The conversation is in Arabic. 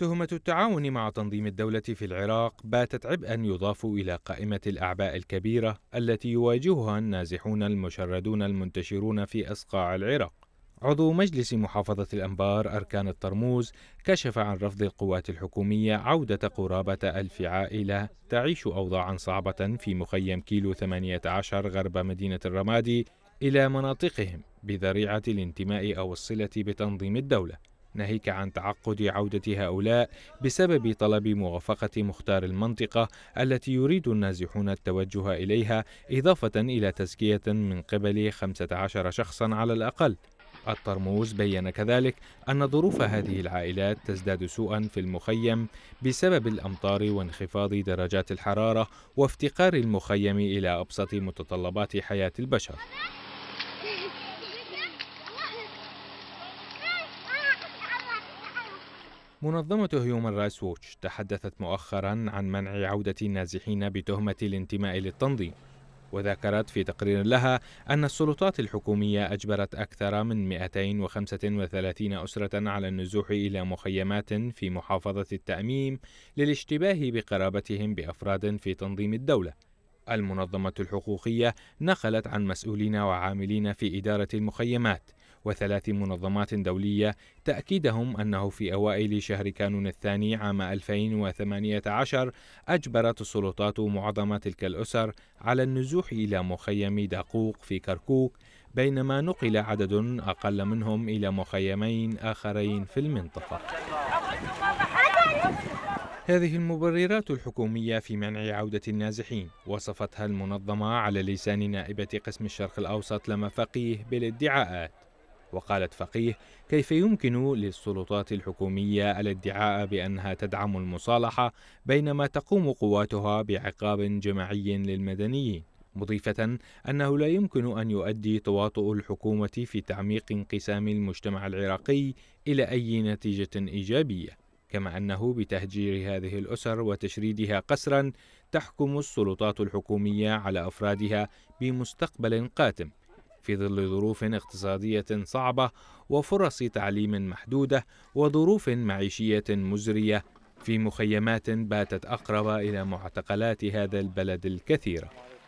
تهمة التعاون مع تنظيم الدولة في العراق باتت عبئا يضاف إلى قائمة الأعباء الكبيرة التي يواجهها النازحون المشردون المنتشرون في أصقاع العراق. عضو مجلس محافظة الأنبار أركان الطرموز كشف عن رفض القوات الحكومية عودة قرابة ألف عائلة تعيش أوضاعا صعبة في مخيم كيلو 18 غرب مدينة الرمادي إلى مناطقهم بذريعة الانتماء أو الصلة بتنظيم الدولة ناهيك عن تعقد عودة هؤلاء بسبب طلب موافقة مختار المنطقة التي يريد النازحون التوجه إليها إضافة إلى تزكية من قبل 15 شخصا على الأقل الطرموز بين كذلك أن ظروف هذه العائلات تزداد سوءا في المخيم بسبب الأمطار وانخفاض درجات الحرارة وافتقار المخيم إلى أبسط متطلبات حياة البشر منظمة هيومن رايتس ووتش تحدثت مؤخرا عن منع عودة النازحين بتهمة الانتماء للتنظيم وذكرت في تقرير لها أن السلطات الحكومية أجبرت أكثر من 235 أسرة على النزوح إلى مخيمات في محافظة التأميم للاشتباه بقرابتهم بأفراد في تنظيم الدولة. المنظمة الحقوقية نقلت عن مسؤولين وعاملين في إدارة المخيمات وثلاث منظمات دولية تأكيدهم أنه في أوائل شهر كانون الثاني عام 2018 أجبرت السلطات معظم تلك الأسر على النزوح إلى مخيم داقوق في كركوك بينما نقل عدد أقل منهم إلى مخيمين آخرين في المنطقة هذه المبررات الحكومية في منع عودة النازحين وصفتها المنظمة على لسان نائبة قسم الشرق الأوسط لما فقيه بالادعاءات وقالت فقيه كيف يمكن للسلطات الحكومية الادعاء بأنها تدعم المصالحة بينما تقوم قواتها بعقاب جماعي للمدنيين مضيفة أنه لا يمكن أن يؤدي تواطؤ الحكومة في تعميق انقسام المجتمع العراقي إلى أي نتيجة إيجابية كما أنه بتهجير هذه الأسر وتشريدها قسرا تحكم السلطات الحكومية على أفرادها بمستقبل قاتم في ظل ظروف اقتصادية صعبة وفرص تعليم محدودة وظروف معيشية مزرية في مخيمات باتت أقرب إلى معتقلات هذا البلد الكثيرة